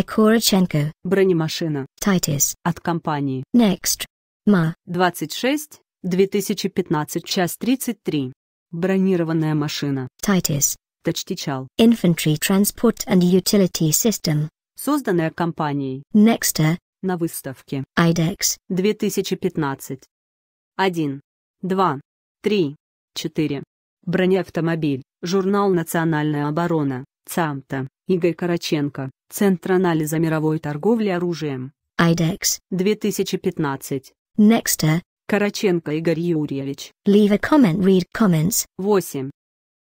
Икороченко. Бронемашина. Тайтис. От компании. Next. Ма. 26. 2015. Час 33. Бронированная машина. Тайтис. Тачтичал. Infantry Transport and Utility System. Созданная компанией. Nexter. На выставке. IDEX. 2015. 1. 2. 3. 4. Бронеавтомобиль. Журнал «Национальная оборона». ЦАМТа. Игорь Караченко, Центр анализа мировой торговли оружием. IDEX. 2015. Nexter. Караченко Игорь Юрьевич. Leave a comment, read comments. 8.